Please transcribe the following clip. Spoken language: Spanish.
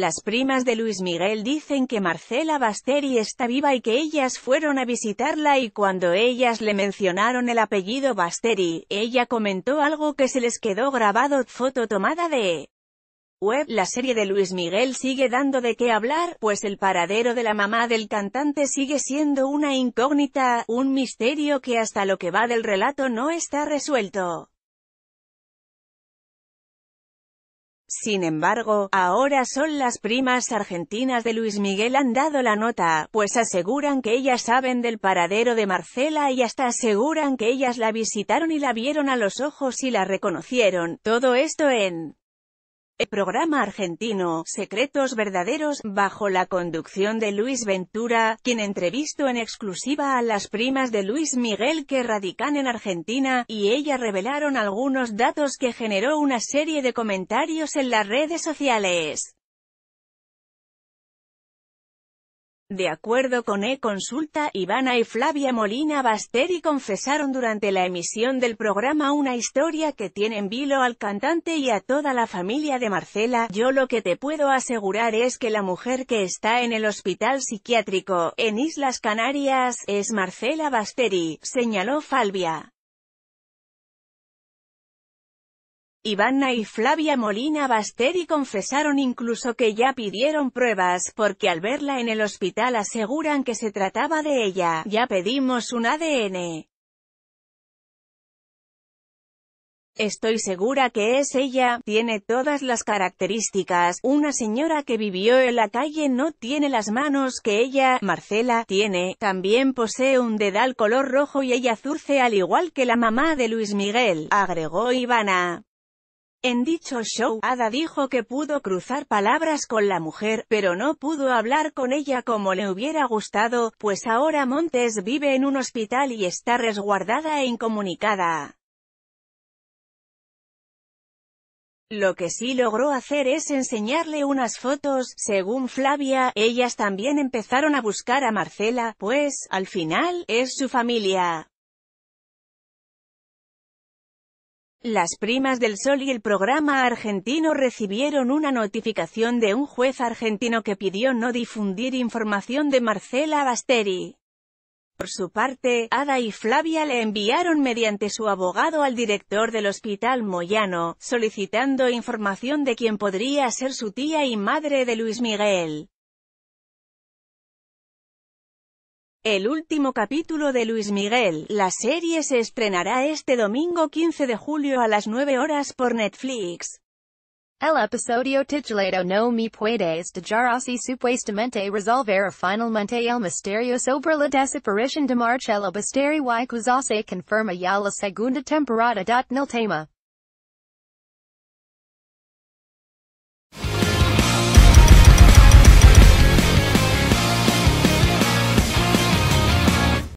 Las primas de Luis Miguel dicen que Marcela Basteri está viva y que ellas fueron a visitarla y cuando ellas le mencionaron el apellido Basteri, ella comentó algo que se les quedó grabado foto tomada de web. La serie de Luis Miguel sigue dando de qué hablar, pues el paradero de la mamá del cantante sigue siendo una incógnita, un misterio que hasta lo que va del relato no está resuelto. Sin embargo, ahora son las primas argentinas de Luis Miguel han dado la nota, pues aseguran que ellas saben del paradero de Marcela y hasta aseguran que ellas la visitaron y la vieron a los ojos y la reconocieron, todo esto en el programa argentino, Secretos Verdaderos, bajo la conducción de Luis Ventura, quien entrevistó en exclusiva a las primas de Luis Miguel que radican en Argentina, y ella revelaron algunos datos que generó una serie de comentarios en las redes sociales. De acuerdo con E-Consulta, Ivana y Flavia Molina Basteri confesaron durante la emisión del programa una historia que tiene en vilo al cantante y a toda la familia de Marcela. Yo lo que te puedo asegurar es que la mujer que está en el hospital psiquiátrico, en Islas Canarias, es Marcela Basteri, señaló Falvia. Ivana y Flavia Molina Basteri confesaron incluso que ya pidieron pruebas, porque al verla en el hospital aseguran que se trataba de ella. Ya pedimos un ADN. Estoy segura que es ella, tiene todas las características, una señora que vivió en la calle no tiene las manos que ella, Marcela, tiene, también posee un dedal color rojo y ella zurce al igual que la mamá de Luis Miguel, agregó Ivana. En dicho show, Ada dijo que pudo cruzar palabras con la mujer, pero no pudo hablar con ella como le hubiera gustado, pues ahora Montes vive en un hospital y está resguardada e incomunicada. Lo que sí logró hacer es enseñarle unas fotos, según Flavia, ellas también empezaron a buscar a Marcela, pues, al final, es su familia. Las primas del sol y el programa argentino recibieron una notificación de un juez argentino que pidió no difundir información de Marcela Basteri. Por su parte, Ada y Flavia le enviaron mediante su abogado al director del hospital Moyano, solicitando información de quién podría ser su tía y madre de Luis Miguel. El último capítulo de Luis Miguel, la serie se estrenará este domingo 15 de julio a las 9 horas por Netflix. El episodio titulado No me puedes dejar así supuestamente Resolver finalmente el misterio sobre la desaparición de Marcelo Basteri y quizás confirma ya la segunda temporada tema.